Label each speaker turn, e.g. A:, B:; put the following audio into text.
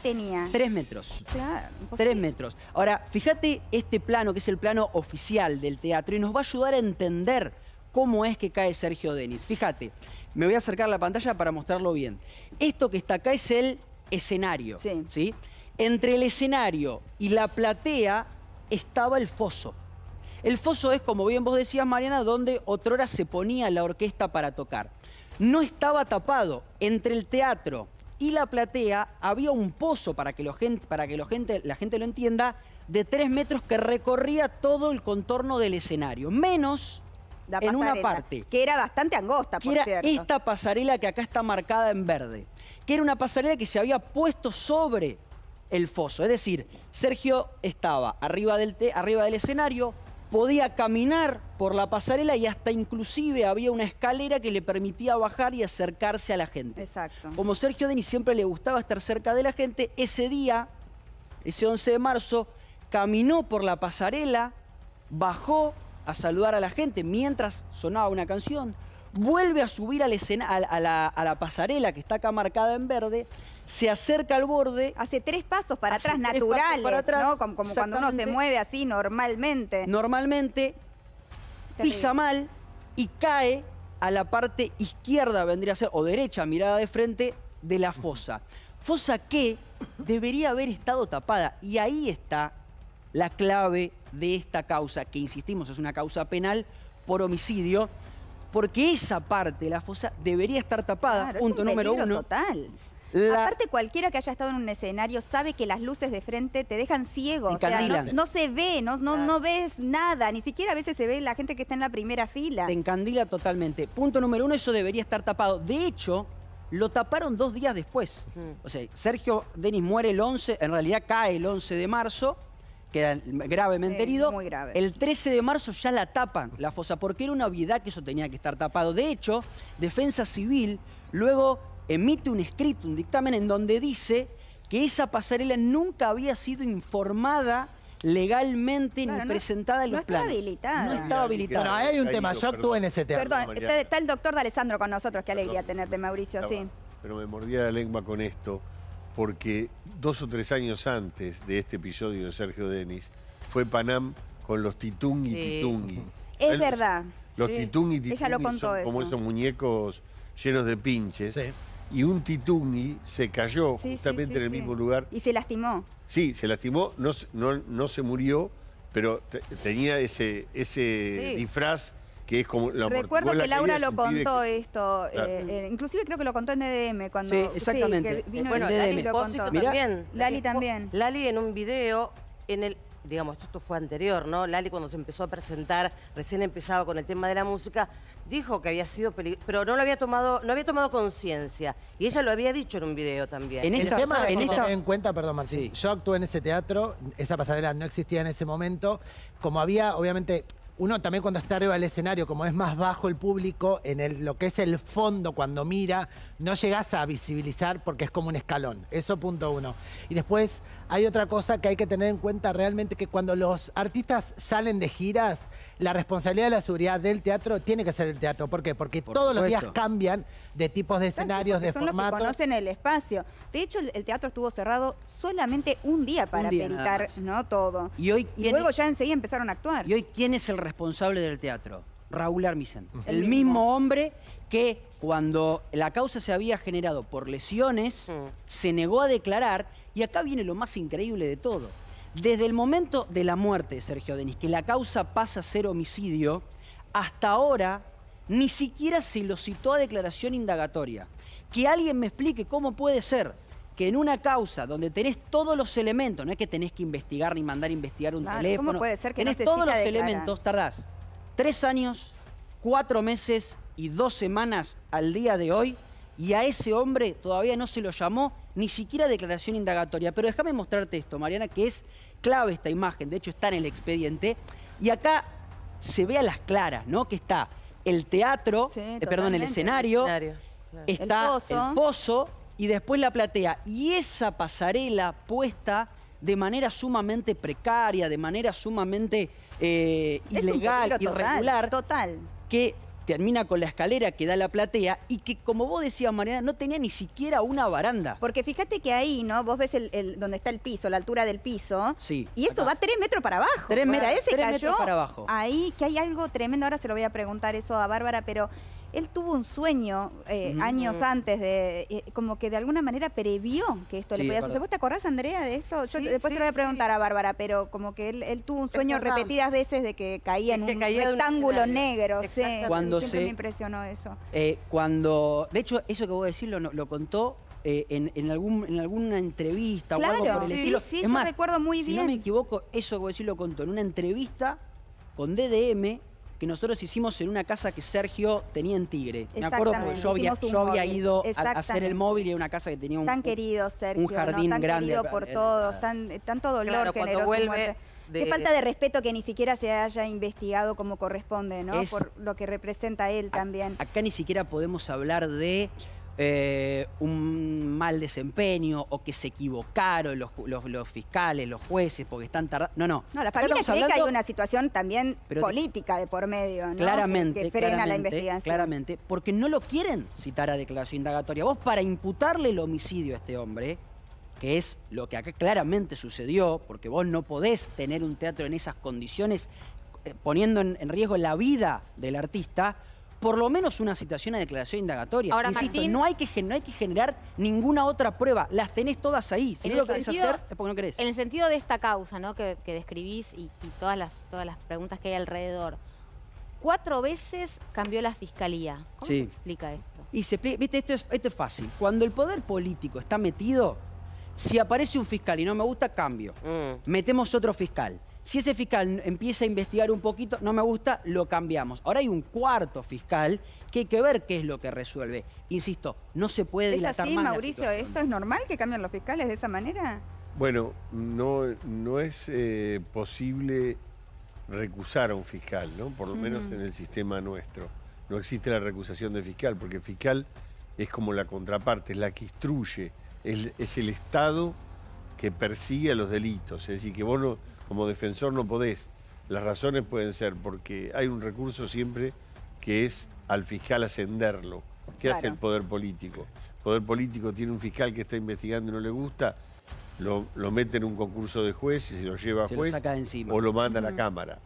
A: tenía?
B: Tres metros. Tres metros. Ahora, fíjate este plano, que es el plano oficial del teatro, y nos va a ayudar a entender cómo es que cae Sergio Denis. Fíjate, me voy a acercar la pantalla para mostrarlo bien. Esto que está acá es el escenario. Sí. Entre el escenario y la platea estaba el foso. El foso es, como bien vos decías, Mariana, donde otrora se ponía la orquesta para tocar. No estaba tapado. Entre el teatro y la platea había un pozo, para que, para que gente, la gente lo entienda, de tres metros que recorría todo el contorno del escenario, menos en una parte. Que era bastante angosta, que era Esta pasarela que acá está marcada en verde, que era una pasarela que se había puesto sobre el foso. Es decir, Sergio estaba arriba del, te, arriba del escenario, podía caminar por la pasarela y hasta inclusive había una escalera que le permitía bajar y acercarse a la gente. Exacto. Como Sergio Denis siempre le gustaba estar cerca de la gente, ese día, ese 11 de marzo, caminó por la pasarela, bajó a saludar a la gente mientras sonaba una canción, vuelve a subir al a, la, pasarela que está acá marcada en verde, se acerca al borde.
A: Hace tres pasos para atrás, naturales, ¿no? Como, cuando uno se mueve así normalmente.
B: Normalmente, pisa mal y cae a la parte izquierda, vendría a ser, o derecha, mirada de frente, de la fosa. Fosa que debería haber estado tapada. Y ahí está la clave de esta causa, que insistimos, es una causa penal por homicidio porque esa parte la
A: fosa debería
B: estar tapada, punto número uno.
A: total. La... Aparte, cualquiera que haya estado en un escenario sabe que las luces de frente te dejan ciego. O sea, no, se ve, no, no, no, ves nada. Ni siquiera a veces se ve la gente que está en la primera fila. Te
B: encandila totalmente. Punto número uno, eso debería estar tapado. De hecho, lo taparon dos días después. O sea, Sergio Denis muere el 11, en realidad cae el 11 de marzo queda gravemente herido. Muy grave. El 13 de marzo ya la tapan la fosa, porque era una obviedad que eso tenía que estar tapado. De hecho, Defensa Civil luego emite un escrito, un dictamen en donde dice que esa pasarela nunca había sido informada legalmente ni presentada
C: en los no planes. No estaba
A: habilitada. No estaba
C: habilitada. Bueno, ahí hay un tema, yo actúo en ese tema. Perdón, está,
A: el doctor de Alessandro con nosotros, qué alegría tenerte, Mauricio, sí.
C: Pero me mordía la lengua con esto porque dos o tres años antes de este episodio de Sergio Denis, fue Panam con los Titungi y Titungi. Es verdad. Los Titungi Titungi Ella como esos muñecos llenos de pinches. Y un Titungi se cayó justamente en el mismo lugar. Y
A: se lastimó.
C: Sí, se lastimó, no, no, no se murió, pero tenía ese, ese disfraz que es como la Recuerdo que Laura lo contó
A: esto, eh, eh, inclusive creo que lo contó en EDM. cuando sí, exactamente. vino bueno, Lali lo contó. También. Lali también.
B: Lali en un video, en el, digamos, esto fue anterior, ¿no? Lali cuando se empezó a presentar, recién empezaba con el tema de la música, dijo que había sido peligroso, pero no lo había tomado, no había tomado conciencia. Y ella lo había dicho en un video también. En este tema en, en cuenta, perdón Martín, sí. yo actué en ese teatro, esa pasarela no existía en ese momento, como había, obviamente, uno también cuando está arriba del escenario, como es más bajo el público, en el, lo que es el fondo, cuando mira, no llegas a visibilizar porque es como un escalón. Eso punto uno. Y después hay otra cosa que hay que tener en cuenta realmente, que cuando los artistas salen de giras, la responsabilidad de la seguridad del teatro tiene que ser el teatro. ¿Por qué? Porque todos los días
A: cambian de tipos de escenarios, de son formatos. Los que conocen el espacio. De hecho, el, teatro estuvo cerrado solamente un día para peritar ¿no? todo. Y, y luego ya enseguida empezaron a actuar.
B: ¿Y hoy quién es el responsable del teatro, Raúl Armisen. El mismo hombre que cuando la causa se había generado por lesiones, se negó a declarar, y acá viene lo más increíble de todo. Desde el momento de la muerte de Sergio Denis, que la causa pasa a ser homicidio, hasta ahora ni siquiera se lo citó a declaración indagatoria. Que alguien me explique cómo puede ser que en una causa donde tenés todos los elementos, no es que tenés que investigar ni mandar a investigar un teléfono. puede tenés todos los elementos, tardás tres años, cuatro meses y dos semanas al día de hoy, y a ese hombre todavía no se lo llamó ni siquiera declaración indagatoria. Pero déjame mostrarte esto, Mariana, que es clave esta imagen, de hecho está en el expediente, y acá se ve a las claras, ¿no? Que está el teatro, eh, perdón, el escenario, está el pozo y después la platea. Y esa pasarela puesta de manera sumamente precaria, de manera sumamente eh, ilegal, irregular. Total. Que termina con la escalera que da la platea
A: y que, como vos decías, Mariana, no tenía ni siquiera una baranda. Porque fíjate que ahí, ¿no? Vos ves el, donde está el piso, la altura del piso. Sí. Y eso va tres metros para abajo. Tres, metros, metros para abajo. Ahí, que hay algo tremendo. Ahora se lo voy a preguntar eso a Bárbara, pero él tuvo un sueño eh, años antes de, eh, como que de alguna manera previó que esto le podía suceder. ¿Vos te acordás, Andrea, de esto? Yo después te voy a preguntar a Bárbara, pero como que él, tuvo un sueño repetidas veces de que caía en un rectángulo negro. Sí, cuando se, me impresionó eso.
B: Eh, cuando, de hecho, eso que vos decís lo, lo contó en, algún, en alguna entrevista o algo por el sí, yo más, recuerdo muy bien. Si no me equivoco, eso a decir lo contó en una entrevista con DDM que nosotros hicimos en una casa que Sergio tenía en Tigre. Me acuerdo porque yo había, ido a hacer el móvil y era una casa que tenía un, tan querido,
A: Sergio, un jardín tan Querido por todos, tanto dolor generoso. Qué falta de respeto que ni siquiera se haya investigado como corresponde, ¿no? Por lo que representa él también.
B: Acá ni siquiera podemos hablar de eh, un mal desempeño o que se equivocaron los, fiscales, los jueces, porque están tardando. No, no. No, la familia que hay una
A: situación también política de por medio, ¿no? Claramente. Que, frena la investigación.
B: Claramente, porque no lo quieren citar a declaración indagatoria. Vos, para imputarle el homicidio a este hombre, que es lo que acá claramente sucedió, porque vos no podés tener un teatro en esas condiciones, eh, poniendo en riesgo la vida del artista, por lo menos una situación de declaración indagatoria. Ahora, Insisto, no, hay que, no hay que generar ninguna otra prueba, las tenés todas ahí. Si no lo querés hacer, es porque no querés. En el
A: sentido de esta causa ¿no? que, describís y, todas, las, todas las preguntas que hay alrededor, cuatro veces cambió la fiscalía. ¿Cómo se explica esto?
B: Y se viste, esto es, esto es fácil. Cuando el poder político está metido, si aparece un fiscal y no me gusta, cambio. Mm. Metemos otro fiscal. Si ese fiscal empieza a investigar un poquito, no me gusta, lo cambiamos. Ahora hay un cuarto fiscal que hay que ver qué es lo que
C: resuelve. Insisto, no se puede ¿Es dilatar así,
A: Mauricio, ¿esto es normal que cambien los fiscales de esa manera?
C: Bueno, no, no es eh, posible recusar a un fiscal, ¿no? Por lo menos en el sistema nuestro. No existe la recusación de fiscal, porque fiscal es como la contraparte, es la que instruye, es, es el Estado que persigue a los delitos. Es decir, que vos no como defensor no podés. Las razones pueden ser porque hay un recurso siempre que es al fiscal ascenderlo. ¿Qué hace el poder político? El poder político tiene un fiscal que está investigando y no le gusta, lo, mete en un concurso de juez y se lo lleva a juez
B: o lo manda a la
C: Cámara.